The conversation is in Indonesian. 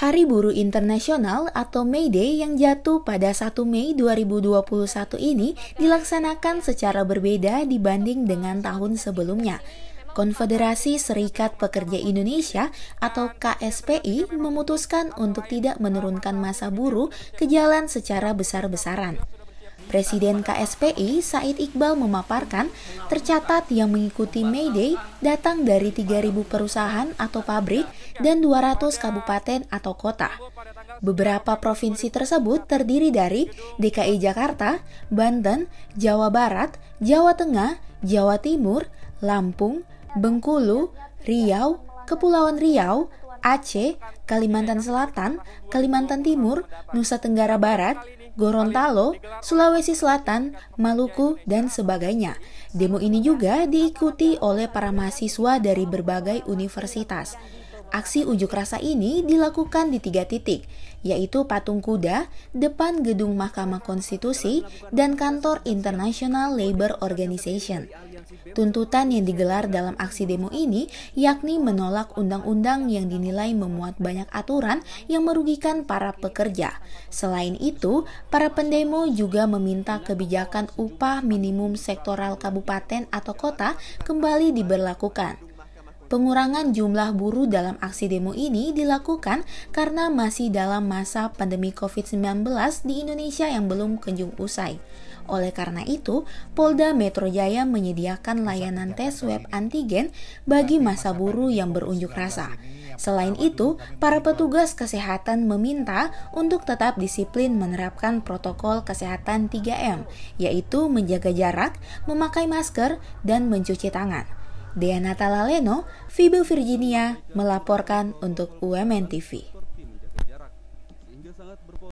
Hari Buruh Internasional atau May Day yang jatuh pada 1 Mei 2021 ini dilaksanakan secara berbeda dibanding dengan tahun sebelumnya. Konfederasi Serikat Pekerja Indonesia atau KSPI memutuskan untuk tidak menurunkan masa buruh ke jalan secara besar-besaran. Presiden KSPI Said Iqbal memaparkan tercatat yang mengikuti May Day datang dari 3.000 perusahaan atau pabrik dan 200 kabupaten atau kota. Beberapa provinsi tersebut terdiri dari DKI Jakarta, Banten, Jawa Barat, Jawa Tengah, Jawa Timur, Lampung, Bengkulu, Riau, Kepulauan Riau, Aceh, Kalimantan Selatan, Kalimantan Timur, Nusa Tenggara Barat, Gorontalo, Sulawesi Selatan, Maluku, dan sebagainya. Demo ini juga diikuti oleh para mahasiswa dari berbagai universitas. Aksi unjuk rasa ini dilakukan di tiga titik, yaitu Patung Kuda, depan Gedung Mahkamah Konstitusi, dan Kantor International Labor Organization. Tuntutan yang digelar dalam aksi demo ini yakni menolak undang-undang yang dinilai memuat banyak aturan yang merugikan para pekerja. Selain itu, para pendemo juga meminta kebijakan upah minimum sektoral kabupaten atau kota kembali diberlakukan. Pengurangan jumlah buruh dalam aksi demo ini dilakukan karena masih dalam masa pandemi COVID-19 di Indonesia yang belum kunjung usai. Oleh karena itu, Polda Metro Jaya menyediakan layanan tes web antigen bagi masa buruh yang berunjuk rasa. Selain itu, para petugas kesehatan meminta untuk tetap disiplin menerapkan protokol kesehatan 3M, yaitu menjaga jarak, memakai masker, dan mencuci tangan. Deanata Laleno, Vibe Virginia melaporkan untuk UMN TV.